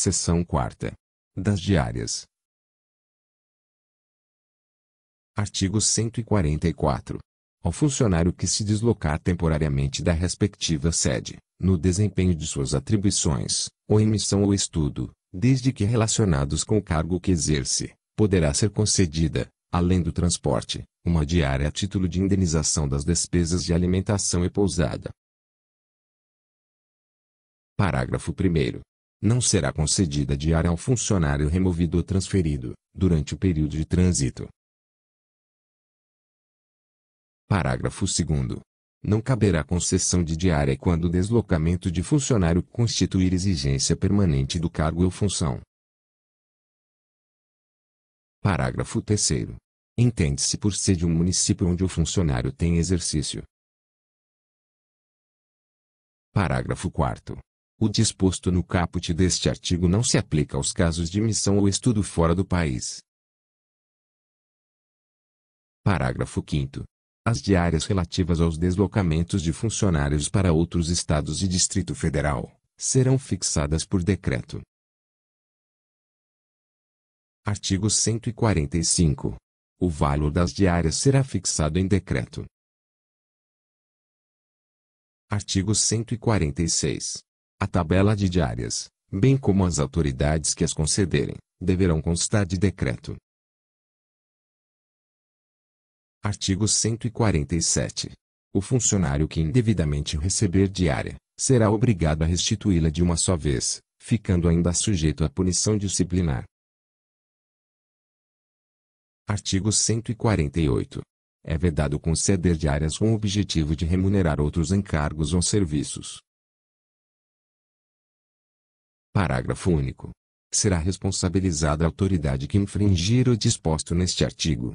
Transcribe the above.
Seção quarta. Das diárias. Artigo 144. Ao funcionário que se deslocar temporariamente da respectiva sede, no desempenho de suas atribuições, ou em missão ou estudo, desde que relacionados com o cargo que exerce, poderá ser concedida, além do transporte, uma diária a título de indenização das despesas de alimentação e pousada. Parágrafo 1 não será concedida diária ao funcionário removido ou transferido, durante o período de trânsito. Parágrafo 2. Não caberá concessão de diária quando o deslocamento de funcionário constituir exigência permanente do cargo ou função. Parágrafo 3. Entende-se por sede um município onde o funcionário tem exercício. Parágrafo 4. O disposto no caput deste artigo não se aplica aos casos de missão ou estudo fora do país. Parágrafo 5 As diárias relativas aos deslocamentos de funcionários para outros estados e Distrito Federal serão fixadas por decreto. Artigo 145. O valor das diárias será fixado em decreto. Artigo 146. A tabela de diárias, bem como as autoridades que as concederem, deverão constar de decreto. Artigo 147. O funcionário que indevidamente receber diária, será obrigado a restituí-la de uma só vez, ficando ainda sujeito à punição disciplinar. Artigo 148. É vedado conceder diárias com o objetivo de remunerar outros encargos ou serviços, Parágrafo único. Será responsabilizada a autoridade que infringir o disposto neste artigo.